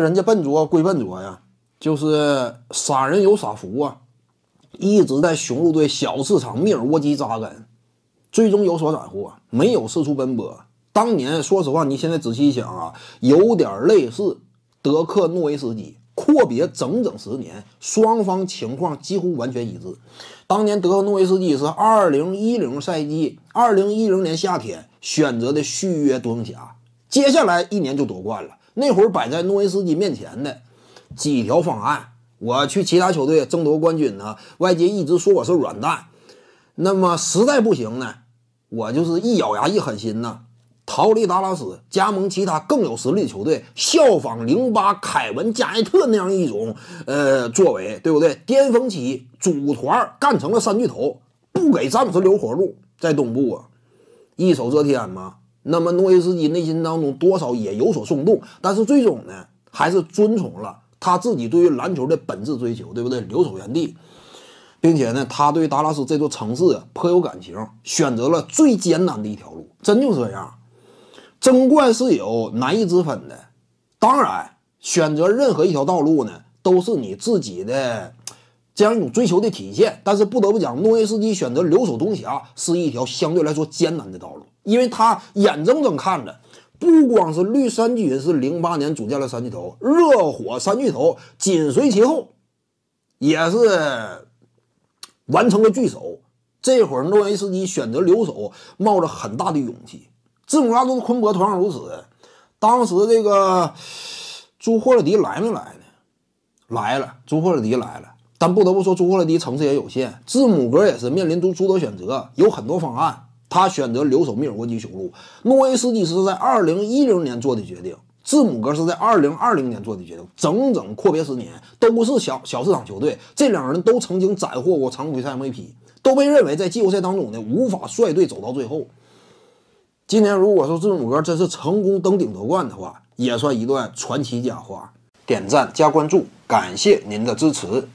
人家笨拙归笨拙呀，就是傻人有傻福啊！一直在雄鹿队小市场密尔沃基扎根，最终有所斩获，没有四处奔波。当年，说实话，你现在仔细一想啊，有点类似德克·诺维斯基，阔别整整十年，双方情况几乎完全一致。当年德克·诺维斯基是2010赛季，2010年夏天选择的续约独行侠，接下来一年就夺冠了。那会儿摆在诺维斯基面前的几条方案，我去其他球队争夺冠军呢。外界一直说我是软蛋，那么实在不行呢，我就是一咬牙一狠心呢，逃离达拉斯，加盟其他更有实力的球队，效仿零八凯文加内特那样一种呃作为，对不对？巅峰期组团干成了三巨头，不给詹姆斯留活路，在东部啊，一手遮天嘛。那么，诺维斯基内心当中多少也有所松动，但是最终呢，还是遵从了他自己对于篮球的本质追求，对不对？留守原地，并且呢，他对达拉斯这座城市啊颇有感情，选择了最艰难的一条路，真就这样。争冠是有难易之分的，当然，选择任何一条道路呢，都是你自己的这样一种追求的体现。但是不得不讲，诺维斯基选择留守东峡是一条相对来说艰难的道路。因为他眼睁睁看着，不光是绿衫军是零八年组建了三巨头，热火三巨头紧随其后，也是完成了聚首。这会儿，诺维斯基选择留守，冒着很大的勇气。字母搭档昆博同样如此。当时这个朱霍勒迪来没来呢？来了，朱霍勒迪来了。但不得不说，朱霍勒迪层次也有限。字母哥也是面临诸诸多选择，有很多方案。他选择留守密尔沃基雄鹿，诺维斯基是在二零一零年做的决定，字母哥是在二零二零年做的决定，整整阔别十年，都是小小市场球队，这两人都曾经斩获过常规赛 MVP，都被认为在季后赛当中呢无法率队走到最后。今年如果说字母哥真是成功登顶夺冠的话，也算一段传奇佳话。点赞加关注，感谢您的支持。